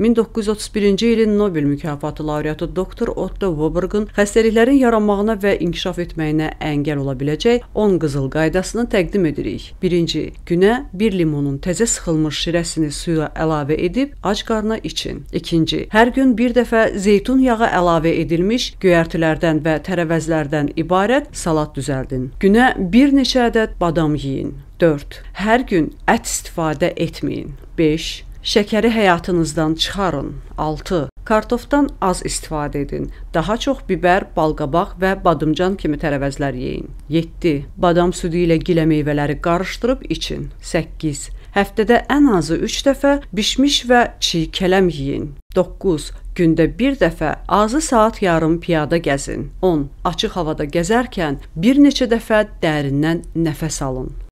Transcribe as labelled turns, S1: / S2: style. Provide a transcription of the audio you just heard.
S1: 1931-ci ilin Nobel mükafatı laureatı doktor Otto Warburg-un xəstəliklərin yaranmağına və inkişaf etməyinə əngəl ola biləcək 10 qızıl qaydasını təqdim edirik. 1-ci günə 1 limonun təzə sıxılmış şirəsini suya əlavə edib ac qarına için. 2-ci hər gün bir dəfə zeytun yağı əlavə edilmiş göyərtilərdən və tərəvəzlərdən ibarət salat düzəldin. Günə bir neçə ədəd badam yeyin. 4. Hər gün ət istifadə etməyin. 5. Şəkəri həyatınızdan çıxarın. 6. Kartofdan az istifadə edin. Daha çox biber, balqabaq və badımcan kimi tərəvəzlər yeyin. 7. Badam südü ilə gilə meyvələri qarışdırıb için. 8. Həftədə ən azı 3 dəfə bişmiş və çiy kələm yeyin. 9. Gündə 1 dəfə azı saat yarım piyada gəzin. 10. Açıq havada gəzərkən bir neçə dəfə dərindən nəfəs alın.